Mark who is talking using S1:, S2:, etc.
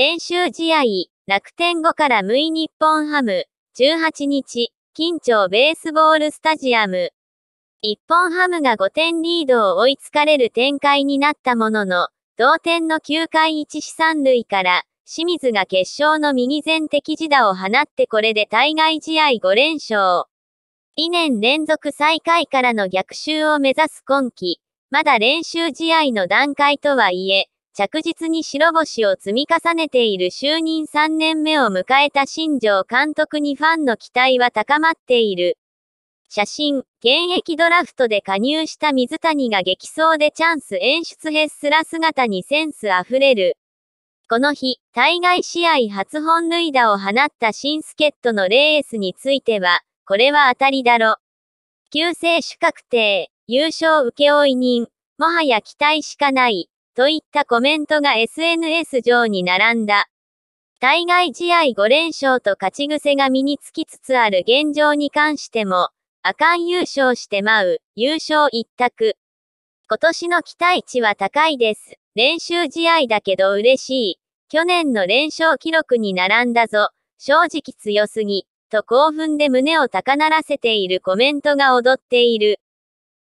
S1: 練習試合、楽天後から6位日本ハム、18日、近町ベースボールスタジアム。日本ハムが5点リードを追いつかれる展開になったものの、同点の9回1四三塁から、清水が決勝の右前敵時打を放ってこれで対外試合5連勝。2年連続最下位からの逆襲を目指す今季、まだ練習試合の段階とはいえ、着実に白星を積み重ねている就任3年目を迎えた新庄監督にファンの期待は高まっている。写真、現役ドラフトで加入した水谷が激走でチャンス演出へっすら姿にセンス溢れる。この日、対外試合初本塁打を放った新助ットのレースについては、これは当たりだろ。救世主確定、優勝請負人、もはや期待しかない。といったコメントが SNS 上に並んだ。対外試合5連勝と勝ち癖が身につきつつある現状に関しても、あかん優勝してまう、優勝一択。今年の期待値は高いです。練習試合だけど嬉しい。去年の連勝記録に並んだぞ。正直強すぎ。と興奮で胸を高鳴らせているコメントが踊っている。